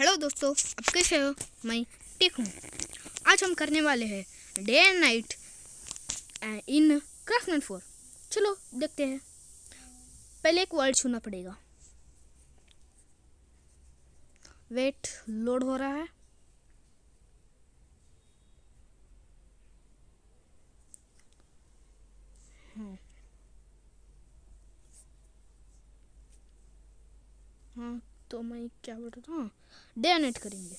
hello दोस्तों आप कैसे हो मैं ठीक हूँ आज हम करने वाले हैं day and night in craftsman for चलो देखते हैं पहले एक वर्ड छूना पड़ेगा वेट लोड हो रहा है हाँ हाँ तो मैं क्या बोल रहा था हाँ डे करेंगे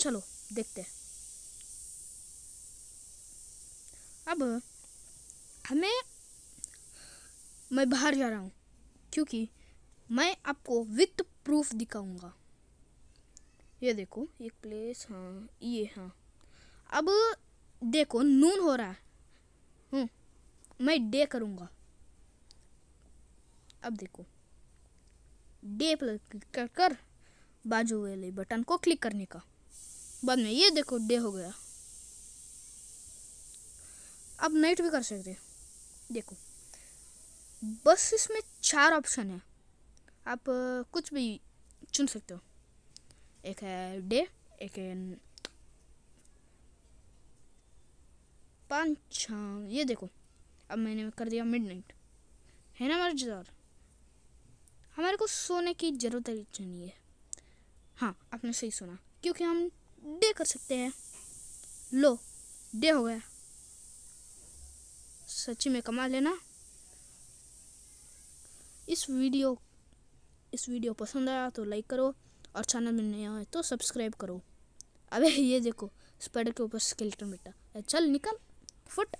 चलो देखते हैं अब हमें मैं बाहर जा रहा हूँ क्योंकि मैं आपको विथ प्रूफ दिखाऊंगा ये देखो एक प्लेस हाँ ये हाँ अब देखो नून हो रहा है हम्म, मैं डे करूँगा अब देखो डे पर क्लिक कर कर बाजू वाले बटन को क्लिक करने का बाद में ये देखो डे हो गया आप नाइट भी कर सकते देखो बस इसमें चार ऑप्शन है आप कुछ भी चुन सकते हो एक है डे एक है पाँच ये देखो अब मैंने कर दिया मिड नाइट है ना मजेदार हमारे को सोने की ज़रूरत नहीं है हाँ आपने सही सुना क्योंकि हम डे कर सकते हैं लो डे हो गया सच्ची में कमा लेना इस वीडियो इस वीडियो पसंद आया तो लाइक करो और चैनल में नया है तो सब्सक्राइब करो अबे ये देखो स्पाइडर के ऊपर स्केलेटन बेटा चल निकल फुट